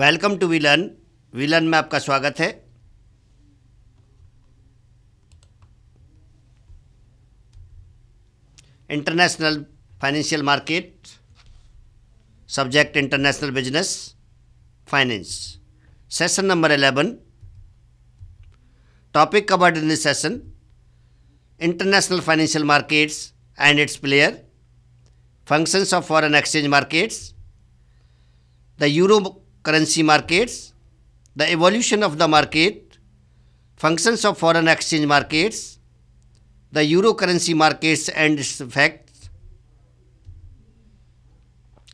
Welcome to villain villain में आपका स्वागत है international financial market subject international business finance session number eleven topic covered in this session international financial markets and its player functions of foreign exchange markets the euro currency markets, the evolution of the market, functions of foreign exchange markets, the euro currency markets and its effects,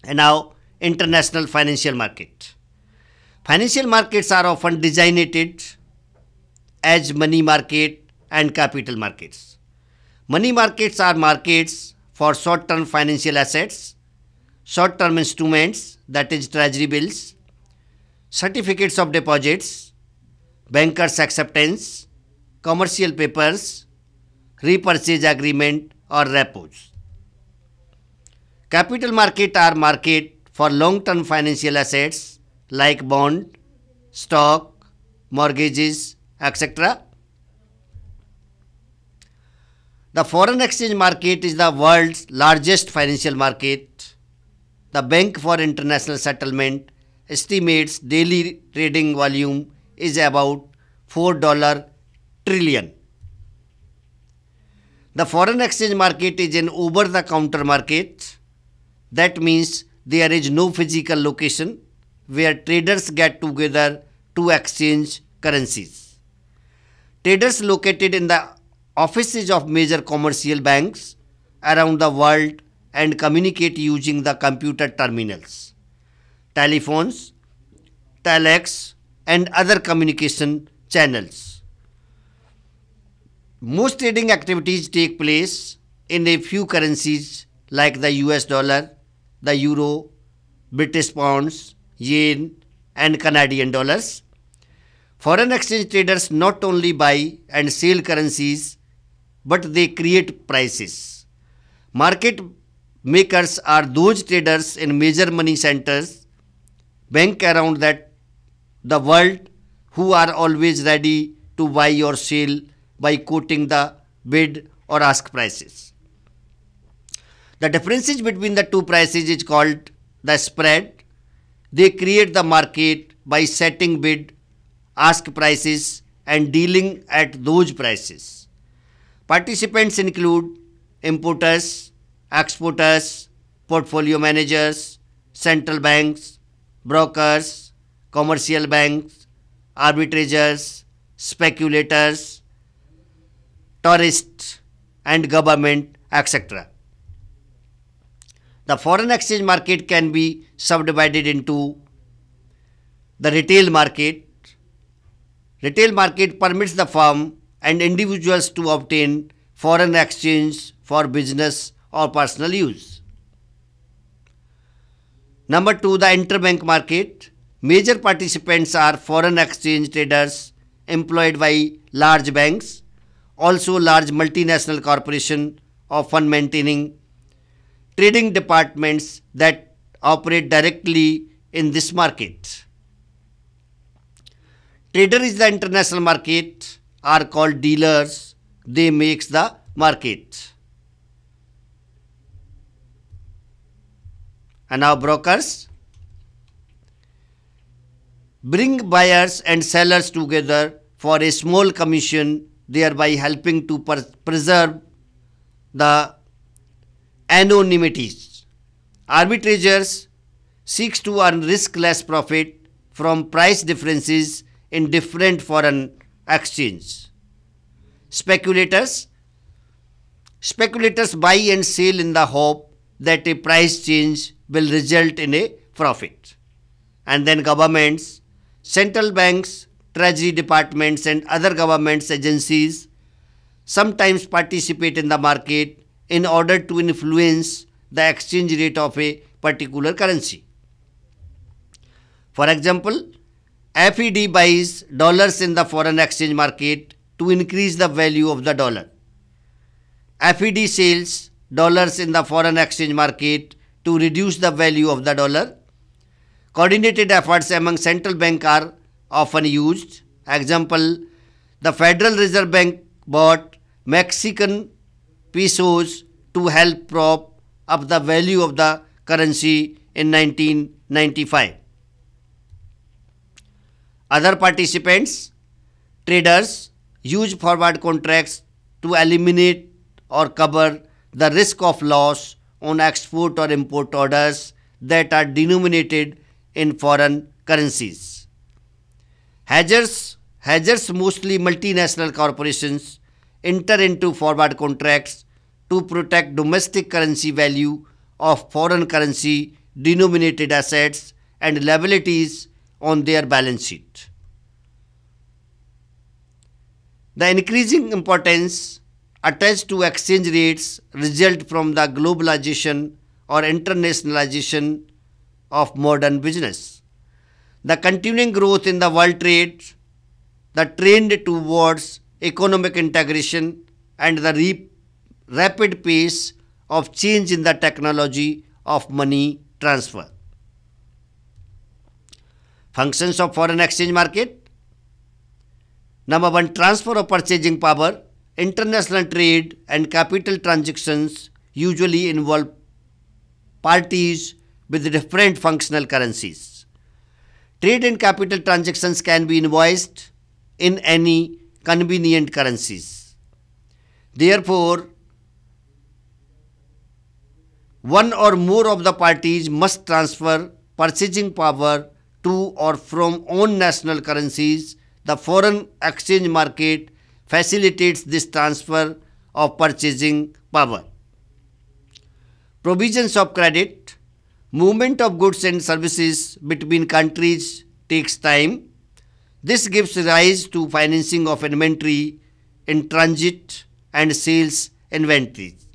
and now international financial market. Financial markets are often designated as money market and capital markets. Money markets are markets for short-term financial assets, short-term instruments that is treasury bills, certificates of deposits, banker's acceptance, commercial papers, repurchase agreement or repos. Capital market are market for long-term financial assets like bond, stock, mortgages, etc. The foreign exchange market is the world's largest financial market. The Bank for International Settlement estimates daily trading volume is about $4 trillion. The foreign exchange market is an over the counter market. That means there is no physical location where traders get together to exchange currencies. Traders located in the offices of major commercial banks around the world and communicate using the computer terminals telephones, telex, and other communication channels. Most trading activities take place in a few currencies like the US dollar, the euro, British pounds, yen, and Canadian dollars. Foreign exchange traders not only buy and sell currencies but they create prices. Market makers are those traders in major money centers bank around that the world who are always ready to buy or sell by quoting the bid or ask prices. The differences between the two prices is called the spread. They create the market by setting bid, ask prices and dealing at those prices. Participants include importers, exporters, portfolio managers, central banks, brokers, commercial banks, arbitrators, speculators, tourists, and government, etc. The foreign exchange market can be subdivided into the retail market. Retail market permits the firm and individuals to obtain foreign exchange for business or personal use. Number two, the interbank market. Major participants are foreign exchange traders employed by large banks, also large multinational corporation often maintaining trading departments that operate directly in this market. Trader is the international market are called dealers. They makes the market. And now brokers bring buyers and sellers together for a small commission, thereby helping to preserve the anonymities. Arbitrators seeks to earn riskless profit from price differences in different foreign exchange. Speculators Speculators buy and sell in the hope that a price change will result in a profit. And then governments, central banks, treasury departments and other governments agencies sometimes participate in the market in order to influence the exchange rate of a particular currency. For example, FED buys dollars in the foreign exchange market to increase the value of the dollar. FED sells dollars in the foreign exchange market to reduce the value of the dollar. Coordinated efforts among central banks are often used. Example, the Federal Reserve Bank bought Mexican pesos to help prop up the value of the currency in 1995. Other participants, traders, use forward contracts to eliminate or cover the risk of loss on export or import orders that are denominated in foreign currencies. Hedgers, hedgers mostly multinational corporations, enter into forward contracts to protect domestic currency value of foreign currency denominated assets and liabilities on their balance sheet. The increasing importance attached to exchange rates result from the globalization or internationalization of modern business. The continuing growth in the world trade, the trend towards economic integration and the rapid pace of change in the technology of money transfer. Functions of foreign exchange market. Number one, transfer of purchasing power International trade and capital transactions usually involve parties with different functional currencies. Trade and capital transactions can be invoiced in any convenient currencies. Therefore, one or more of the parties must transfer purchasing power to or from own national currencies, the foreign exchange market facilitates this transfer of purchasing power. Provisions of credit, movement of goods and services between countries takes time. This gives rise to financing of inventory in transit and sales inventories.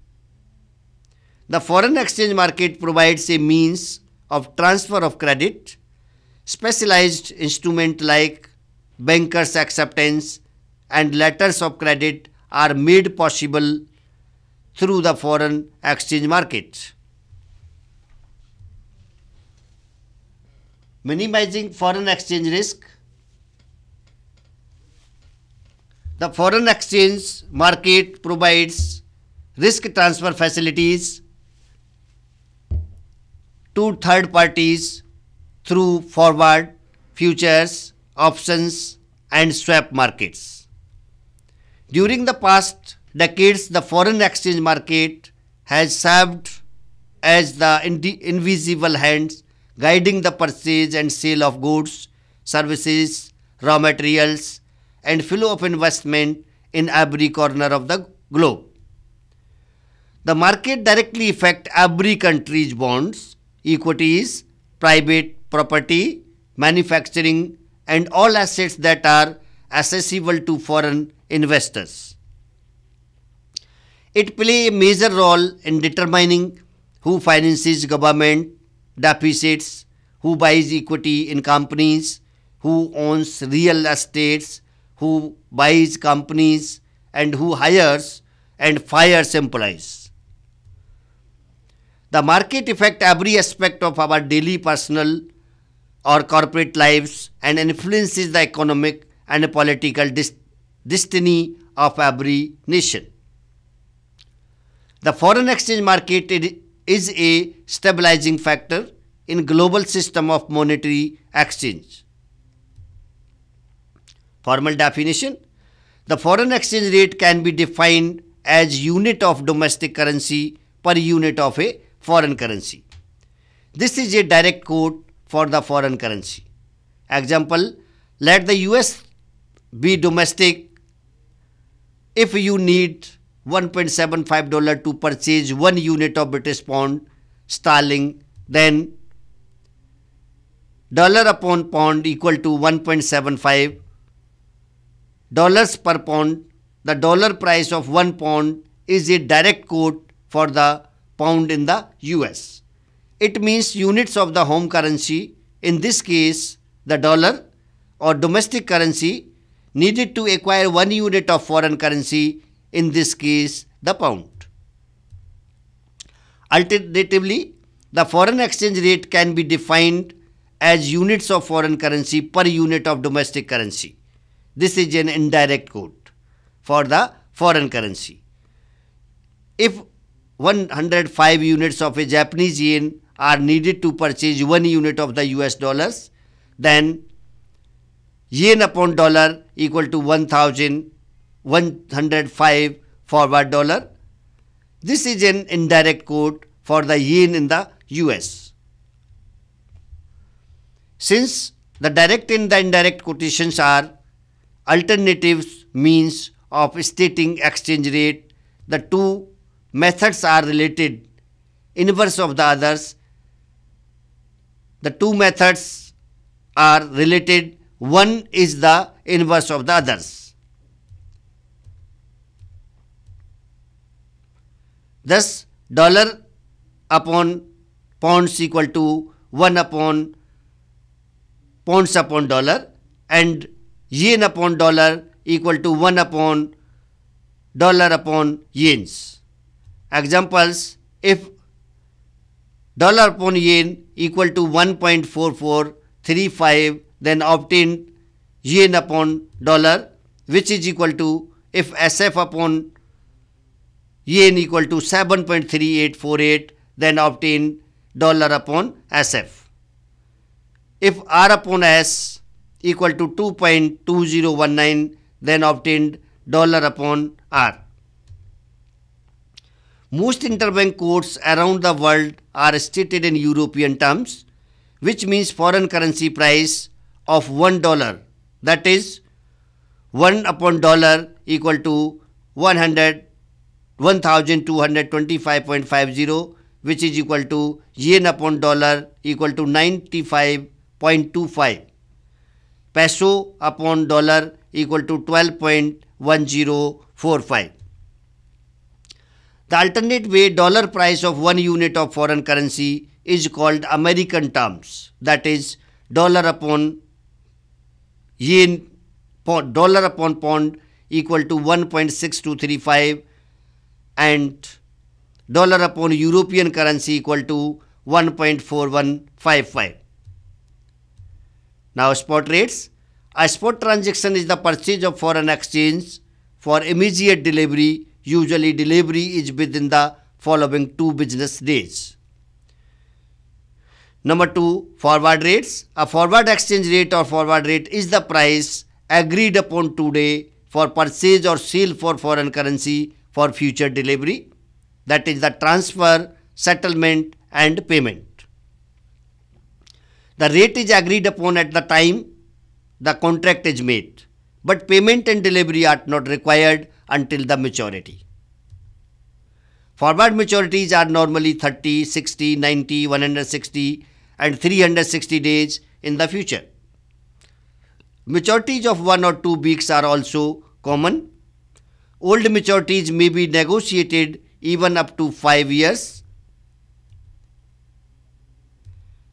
The foreign exchange market provides a means of transfer of credit. Specialized instrument like bankers' acceptance and letters of credit are made possible through the foreign exchange market. Minimizing foreign exchange risk. The foreign exchange market provides risk transfer facilities to third parties through forward, futures, options and swap markets. During the past decades, the foreign exchange market has served as the invisible hands guiding the purchase and sale of goods, services, raw materials, and flow of investment in every corner of the globe. The market directly affect every country's bonds, equities, private property, manufacturing, and all assets that are accessible to foreign investors. It play a major role in determining who finances government deficits, who buys equity in companies, who owns real estates, who buys companies, and who hires and fires employees. The market affects every aspect of our daily personal or corporate lives and influences the economic and political dis destiny of every nation. The foreign exchange market is a stabilizing factor in global system of monetary exchange. Formal definition. The foreign exchange rate can be defined as unit of domestic currency per unit of a foreign currency. This is a direct quote for the foreign currency. Example, let the US be domestic if you need 1.75 dollar to purchase one unit of British pound sterling, then dollar upon pound equal to 1.75 dollars per pound. The dollar price of one pound is a direct quote for the pound in the US. It means units of the home currency, in this case the dollar or domestic currency needed to acquire one unit of foreign currency, in this case the pound. Alternatively, the foreign exchange rate can be defined as units of foreign currency per unit of domestic currency. This is an indirect quote for the foreign currency. If 105 units of a Japanese yen are needed to purchase one unit of the US dollars, then yen upon dollar equal to 1105 forward dollar. This is an indirect quote for the yen in the US. Since the direct and the indirect quotations are alternatives means of stating exchange rate, the two methods are related inverse of the others. The two methods are related one is the inverse of the others. Thus, dollar upon pounds equal to 1 upon pounds upon dollar and yen upon dollar equal to 1 upon dollar upon yens. Examples, if dollar upon yen equal to 1.4435 then obtain yen upon dollar which is equal to if SF upon yen equal to 7.3848 then obtain dollar upon SF. If R upon S equal to 2.2019 then obtained dollar upon R. Most interbank quotes around the world are stated in European terms, which means foreign currency price of $1 that is 1 upon dollar equal to 100 1225.50 which is equal to yen upon dollar equal to 95.25 peso upon dollar equal to 12.1045 the alternate way dollar price of one unit of foreign currency is called american terms that is dollar upon yen dollar upon pound equal to 1.6235 and dollar upon European currency equal to 1.4155. Now spot rates. A spot transaction is the purchase of foreign exchange for immediate delivery. Usually delivery is within the following two business days. Number two, forward rates. A forward exchange rate or forward rate is the price agreed upon today for purchase or sale for foreign currency for future delivery. That is the transfer, settlement and payment. The rate is agreed upon at the time the contract is made, but payment and delivery are not required until the maturity. Forward maturities are normally 30, 60, 90, 160 and 360 days in the future. Maturities of one or two weeks are also common. Old maturities may be negotiated even up to five years.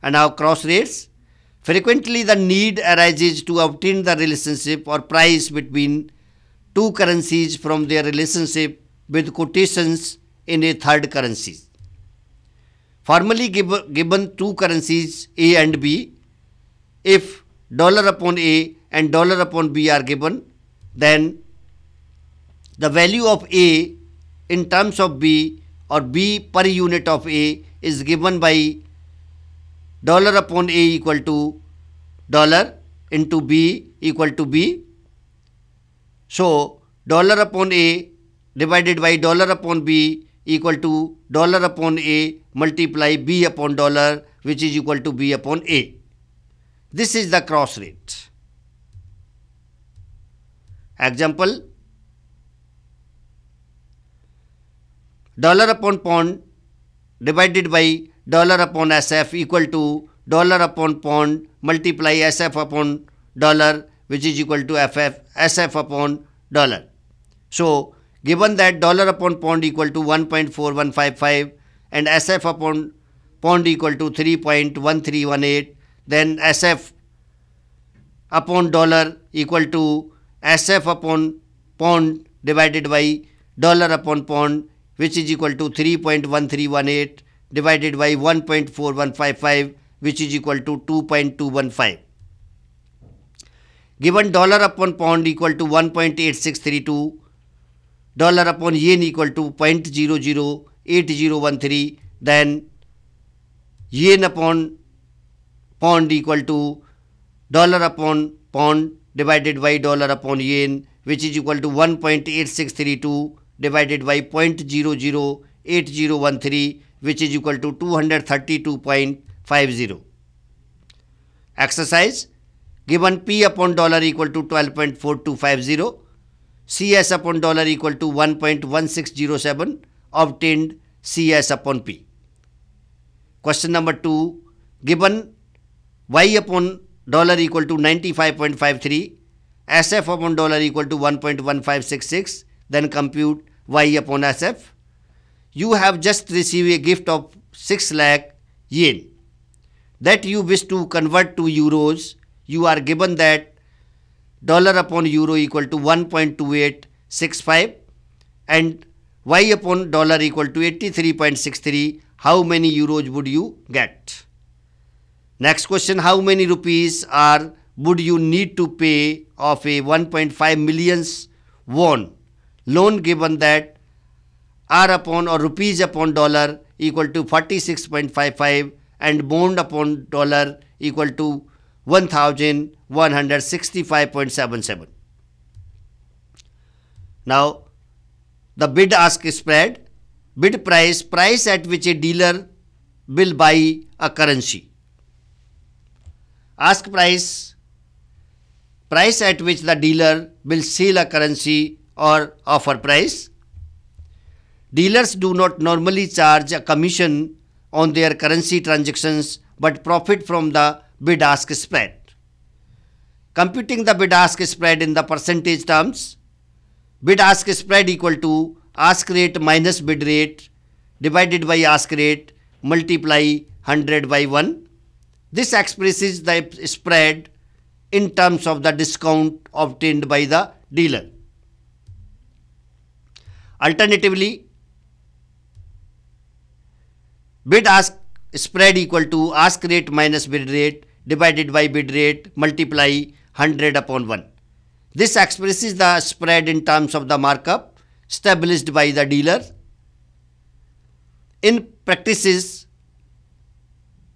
And now cross rates. Frequently the need arises to obtain the relationship or price between two currencies from their relationship with quotations in a third currency. Formally give, given two currencies A and B, if dollar upon A and dollar upon B are given, then the value of A in terms of B or B per unit of A is given by dollar upon A equal to dollar into B equal to B. So, dollar upon A divided by dollar upon B equal to dollar upon A multiply B upon dollar which is equal to B upon A. This is the cross rate. Example dollar upon pound divided by dollar upon SF equal to dollar upon pound multiply SF upon dollar which is equal to FF SF upon dollar. So Given that dollar upon pound equal to 1.4155 and SF upon pound equal to 3.1318, then SF upon dollar equal to SF upon pound divided by dollar upon pound which is equal to 3.1318 divided by 1.4155 which is equal to 2.215. Given dollar upon pound equal to 1.8632 dollar upon yen equal to 0.008013 then yen upon pound equal to dollar upon pound divided by dollar upon yen which is equal to 1.8632 divided by 0.008013 which is equal to 232.50. Exercise given P upon dollar equal to 12.4250 Cs upon dollar equal to 1.1607 obtained Cs upon P. Question number 2 given Y upon dollar equal to 95.53 SF upon dollar equal to 1.1566 then compute Y upon SF. You have just received a gift of 6 lakh yen that you wish to convert to euros you are given that dollar upon euro equal to 1.2865 and y upon dollar equal to 83.63 how many euros would you get next question how many rupees are would you need to pay of a 1.5 millions won loan given that r upon or rupees upon dollar equal to 46.55 and bond upon dollar equal to 1165.77. Now, the bid ask spread, bid price, price at which a dealer will buy a currency. Ask price, price at which the dealer will sell a currency or offer price. Dealers do not normally charge a commission on their currency transactions but profit from the bid ask spread. Computing the bid ask spread in the percentage terms, bid ask spread equal to ask rate minus bid rate divided by ask rate multiply 100 by 1. This expresses the spread in terms of the discount obtained by the dealer. Alternatively, bid ask spread equal to ask rate minus bid rate divided by bid rate multiply 100 upon 1. This expresses the spread in terms of the markup established by the dealer. In practices,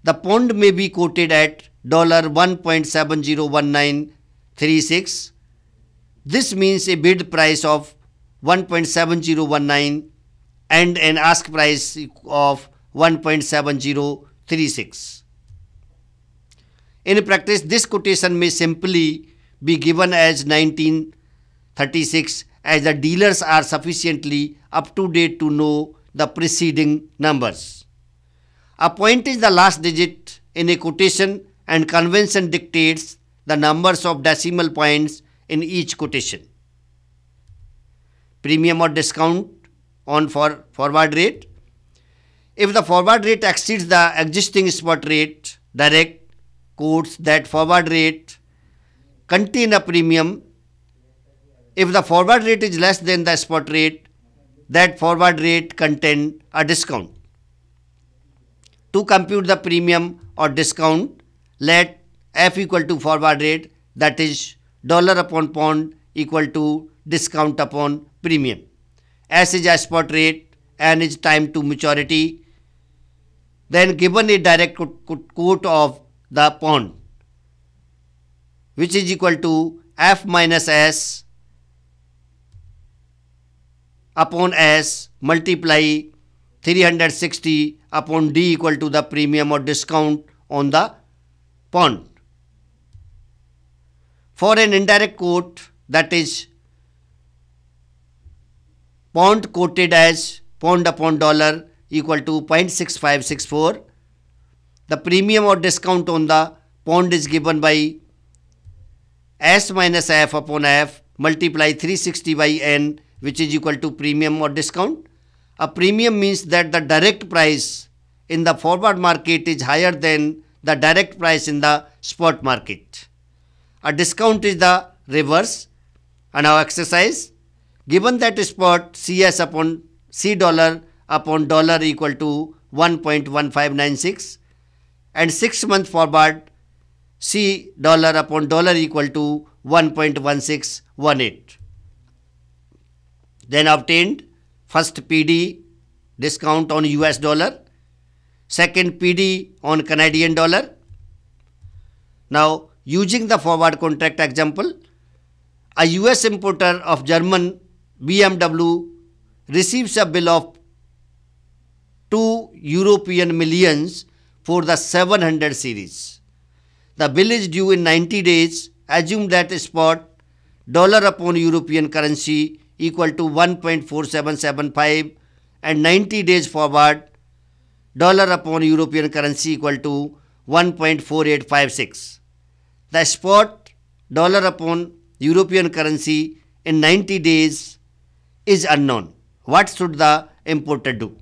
the pond may be quoted at $1.701936. This means a bid price of 1.7019 and an ask price of 1.7036. In practice, this quotation may simply be given as 1936 as the dealers are sufficiently up to date to know the preceding numbers. A point is the last digit in a quotation and convention dictates the numbers of decimal points in each quotation. Premium or discount on for forward rate if the forward rate exceeds the existing spot rate, direct quotes that forward rate contain a premium. If the forward rate is less than the spot rate, that forward rate contain a discount. To compute the premium or discount, let F equal to forward rate that is dollar upon pound equal to discount upon premium. S is a spot rate, N is time to maturity, then given a direct quote of the pound, which is equal to f minus s upon s multiply 360 upon d equal to the premium or discount on the pound. For an indirect quote that is pound quoted as pound upon dollar equal to 0.6564. The premium or discount on the pond is given by S minus F upon F multiply 360 by N which is equal to premium or discount. A premium means that the direct price in the forward market is higher than the direct price in the spot market. A discount is the reverse and our exercise given that spot CS upon C dollar upon dollar equal to 1.1596 and 6 month forward C dollar upon dollar equal to 1.1618. Then obtained first PD discount on US dollar, second PD on Canadian dollar. Now using the forward contract example, a US importer of German BMW receives a bill of 2 European millions for the 700 series. The bill is due in 90 days. Assume that spot dollar upon European currency equal to 1.4775 and 90 days forward dollar upon European currency equal to 1.4856. The spot dollar upon European currency in 90 days is unknown. What should the importer do?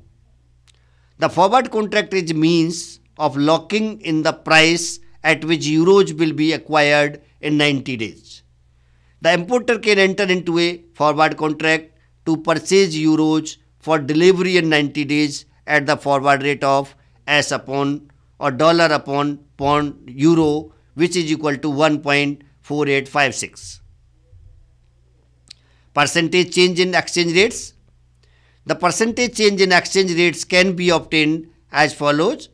The forward contract is means of locking in the price at which euros will be acquired in 90 days. The importer can enter into a forward contract to purchase euros for delivery in 90 days at the forward rate of S upon or dollar upon pound euro which is equal to 1.4856. Percentage change in exchange rates the percentage change in exchange rates can be obtained as follows.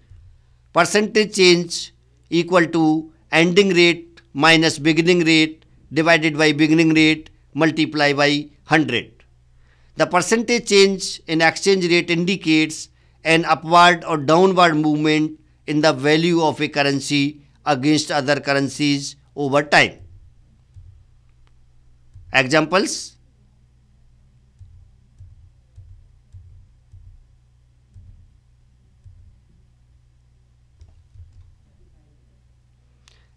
Percentage change equal to ending rate minus beginning rate divided by beginning rate multiplied by 100. The percentage change in exchange rate indicates an upward or downward movement in the value of a currency against other currencies over time. Examples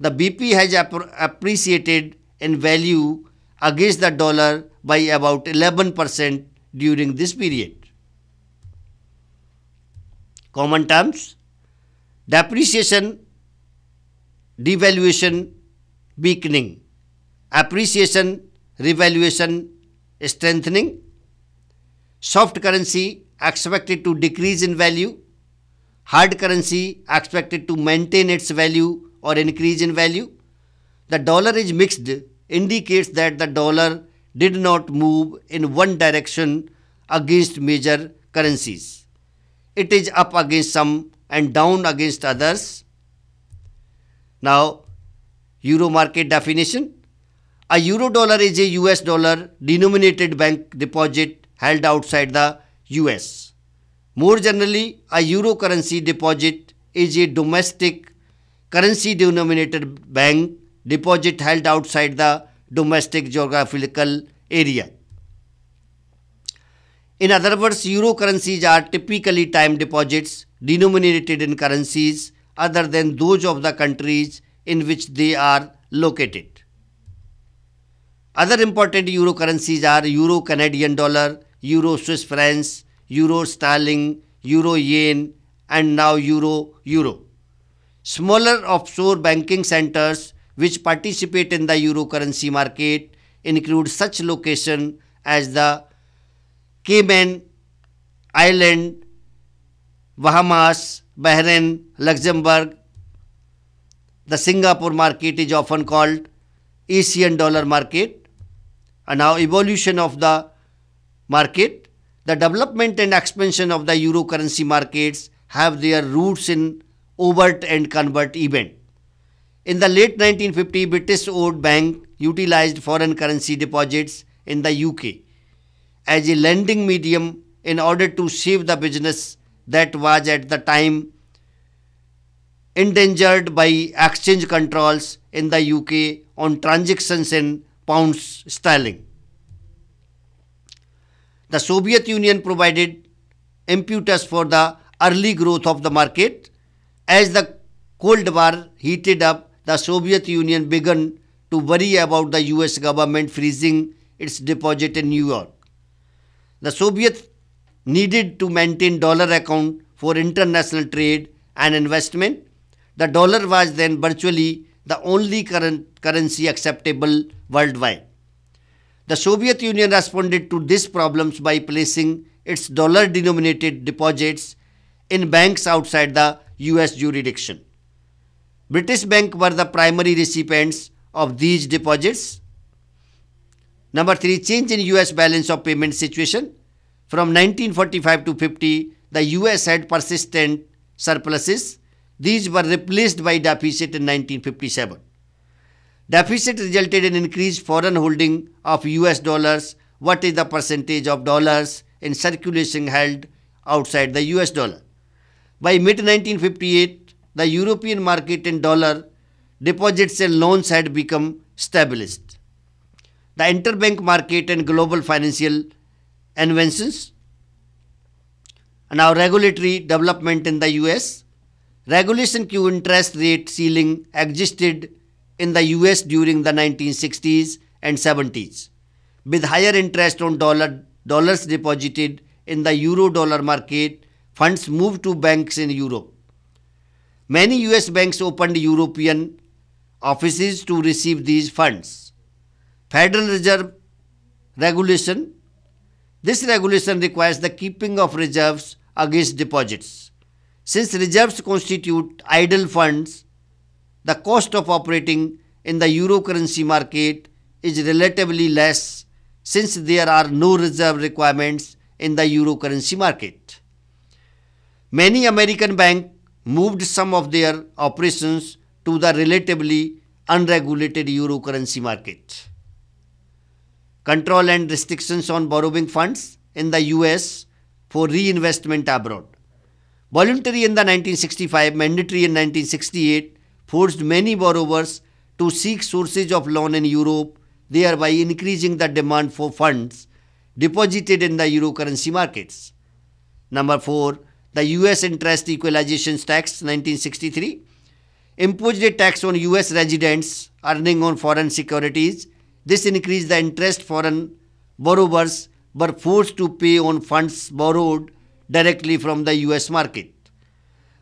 the BP has appreciated in value against the dollar by about 11% during this period. Common terms depreciation, devaluation, weakening, appreciation, revaluation, strengthening, soft currency expected to decrease in value, hard currency expected to maintain its value or increase in value. The dollar is mixed indicates that the dollar did not move in one direction against major currencies. It is up against some and down against others. Now, euro market definition. A euro dollar is a US dollar denominated bank deposit held outside the US. More generally, a euro currency deposit is a domestic currency denominated bank deposit held outside the domestic geographical area. In other words, euro currencies are typically time deposits denominated in currencies other than those of the countries in which they are located. Other important euro currencies are euro Canadian dollar, euro Swiss francs, euro sterling, euro yen and now euro euro. Smaller offshore banking centers which participate in the euro currency market include such locations as the Cayman Island, Bahamas, Bahrain, Luxembourg. The Singapore market is often called Asian dollar market. And now evolution of the market. The development and expansion of the euro currency markets have their roots in overt and convert event. In the late 1950s, British Old Bank utilized foreign currency deposits in the UK as a lending medium in order to save the business that was at the time endangered by exchange controls in the UK on transactions in pounds sterling. The Soviet Union provided impetus for the early growth of the market as the Cold War heated up, the Soviet Union began to worry about the US government freezing its deposit in New York. The Soviets needed to maintain dollar account for international trade and investment. The dollar was then virtually the only current currency acceptable worldwide. The Soviet Union responded to these problems by placing its dollar denominated deposits in banks outside the US jurisdiction. British bank were the primary recipients of these deposits. Number 3 change in US balance of payment situation from 1945 to 50 the US had persistent surpluses these were replaced by deficit in 1957 deficit resulted in increased foreign holding of US dollars what is the percentage of dollars in circulation held outside the US dollar by mid 1958, the European market in dollar deposits and loans had become stabilized. The interbank market and global financial inventions and our regulatory development in the US. Regulation Q interest rate ceiling existed in the US during the 1960s and 70s, with higher interest on dollar, dollars deposited in the euro dollar market funds moved to banks in Europe. Many US banks opened European offices to receive these funds. Federal Reserve Regulation This regulation requires the keeping of reserves against deposits. Since reserves constitute idle funds, the cost of operating in the euro currency market is relatively less since there are no reserve requirements in the euro currency market. Many American banks moved some of their operations to the relatively unregulated euro currency market. Control and restrictions on borrowing funds in the US for reinvestment abroad. Voluntary in the 1965, mandatory in 1968 forced many borrowers to seek sources of loan in Europe, thereby increasing the demand for funds deposited in the euro currency markets. Number 4. The US Interest Equalization Tax 1963 imposed a tax on US residents earning on foreign securities. This increased the interest foreign borrowers were forced to pay on funds borrowed directly from the US market.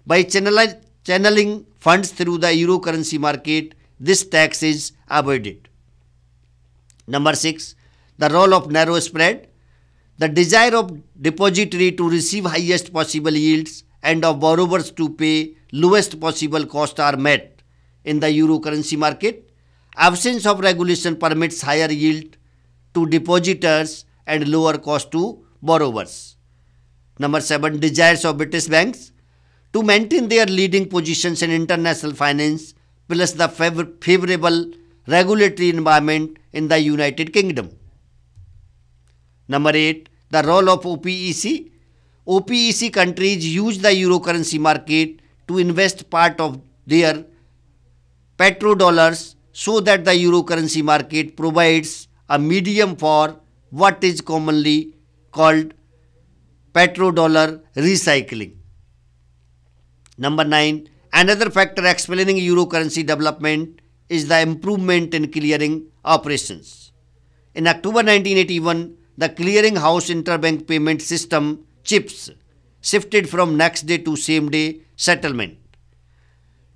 By channeling funds through the euro currency market, this tax is avoided. Number 6. The role of narrow spread. The desire of depository to receive highest possible yields and of borrowers to pay lowest possible cost are met in the euro currency market. Absence of regulation permits higher yield to depositors and lower cost to borrowers. Number 7. Desires of British banks to maintain their leading positions in international finance plus the favorable regulatory environment in the United Kingdom. Number 8. The role of OPEC. OPEC countries use the euro currency market to invest part of their petrodollars so that the euro currency market provides a medium for what is commonly called petrodollar recycling. Number 9. Another factor explaining euro currency development is the improvement in clearing operations. In October 1981, the clearinghouse interbank payment system chips shifted from next day to same day settlement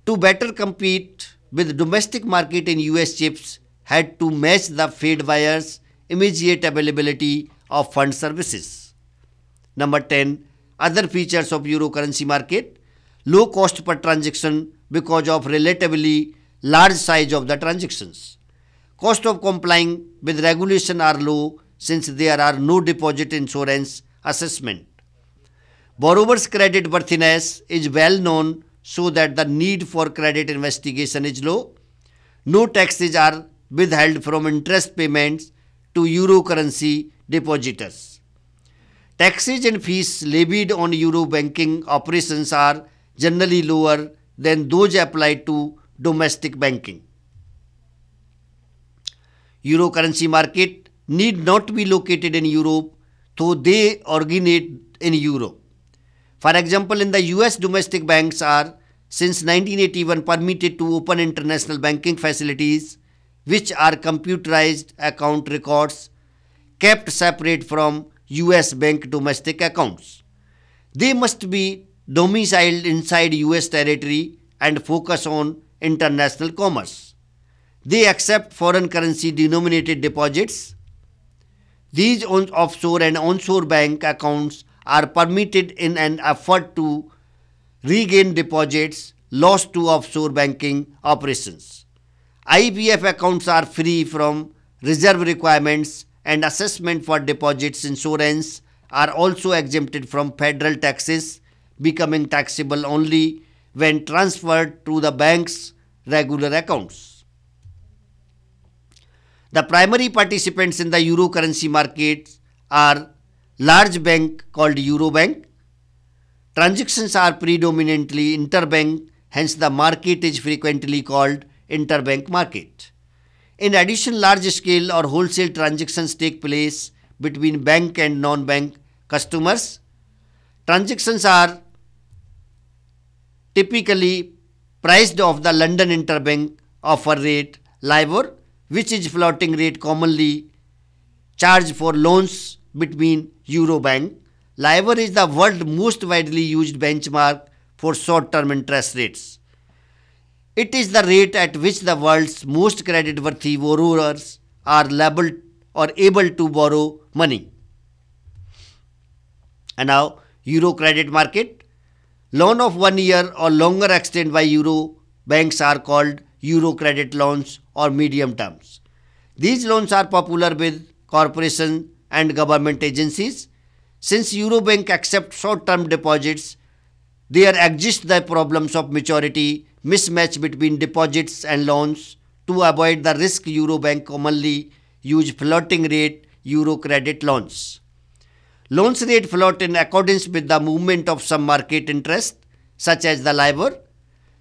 to better compete with domestic market in US chips had to match the Fed wires, immediate availability of fund services. Number 10 other features of euro currency market low cost per transaction because of relatively large size of the transactions cost of complying with regulation are low since there are no deposit insurance assessment. Borrower's credit worthiness is well known so that the need for credit investigation is low. No taxes are withheld from interest payments to euro currency depositors. Taxes and fees levied on euro banking operations are generally lower than those applied to domestic banking. Euro currency market need not be located in Europe, though they originate in Europe. For example, in the US, domestic banks are since 1981 permitted to open international banking facilities which are computerized account records kept separate from US bank domestic accounts. They must be domiciled inside US territory and focus on international commerce. They accept foreign currency denominated deposits these offshore and onshore bank accounts are permitted in an effort to regain deposits lost to offshore banking operations. IPF accounts are free from reserve requirements and assessment for deposits insurance are also exempted from federal taxes, becoming taxable only when transferred to the bank's regular accounts. The primary participants in the euro currency markets are large bank called Eurobank. Transactions are predominantly interbank, hence the market is frequently called interbank market. In addition, large scale or wholesale transactions take place between bank and non-bank customers. Transactions are typically priced off the London interbank offer rate LIBOR which is floating rate commonly charged for loans between Eurobank. LIBOR is the world's most widely used benchmark for short-term interest rates. It is the rate at which the world's most credit-worthy borrowers are liable or able to borrow money. And now, Euro credit market. Loan of one year or longer extended by Euro banks are called euro credit loans or medium terms. These loans are popular with corporations and government agencies. Since Eurobank accepts short-term deposits, there exist the problems of maturity, mismatch between deposits and loans. To avoid the risk, Eurobank commonly use floating rate euro credit loans. Loans rate float in accordance with the movement of some market interest, such as the LIBOR.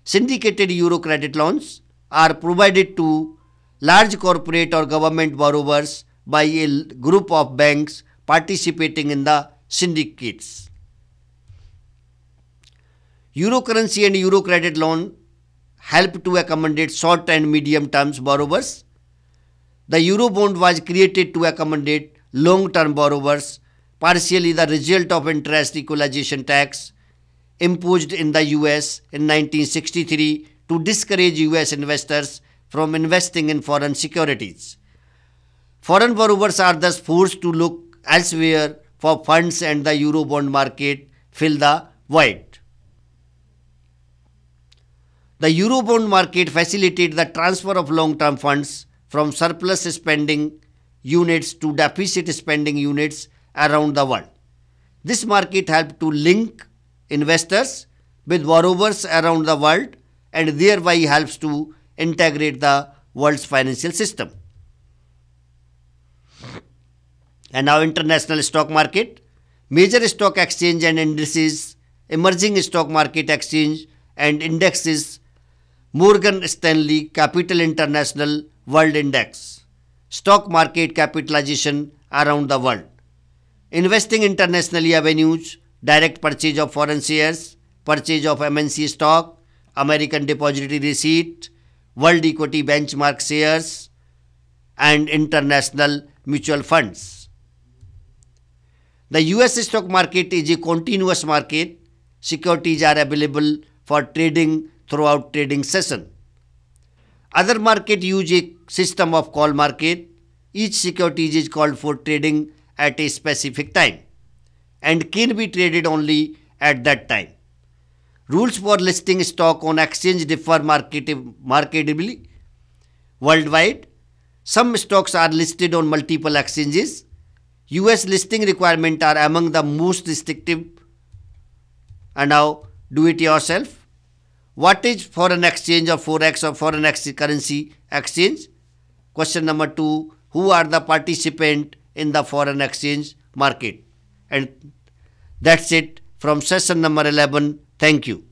Syndicated euro credit loans are provided to large corporate or government borrowers by a group of banks participating in the syndicates. Euro currency and euro credit loan help to accommodate short and medium term borrowers. The euro bond was created to accommodate long term borrowers, partially the result of interest equalization tax imposed in the US in 1963 to discourage US investors from investing in foreign securities. Foreign borrowers are thus forced to look elsewhere for funds and the Eurobond market fill the void. The Eurobond market facilitated the transfer of long-term funds from surplus spending units to deficit spending units around the world. This market helped to link investors with borrowers around the world and thereby helps to integrate the world's financial system. And now international stock market, major stock exchange and indices, emerging stock market exchange and indexes, Morgan Stanley Capital International World Index, stock market capitalization around the world, investing internationally avenues, direct purchase of foreign shares, purchase of MNC stock, American Depository Receipt, World Equity Benchmark Shares, and international mutual funds. The US stock market is a continuous market. Securities are available for trading throughout trading session. Other market use a system of call market. Each security is called for trading at a specific time and can be traded only at that time. Rules for listing stock on exchange differ markedly worldwide. Some stocks are listed on multiple exchanges. US listing requirements are among the most restrictive. And now do it yourself. What is foreign exchange or forex or foreign currency exchange? Question number two, who are the participant in the foreign exchange market? And that's it from session number 11. Thank you.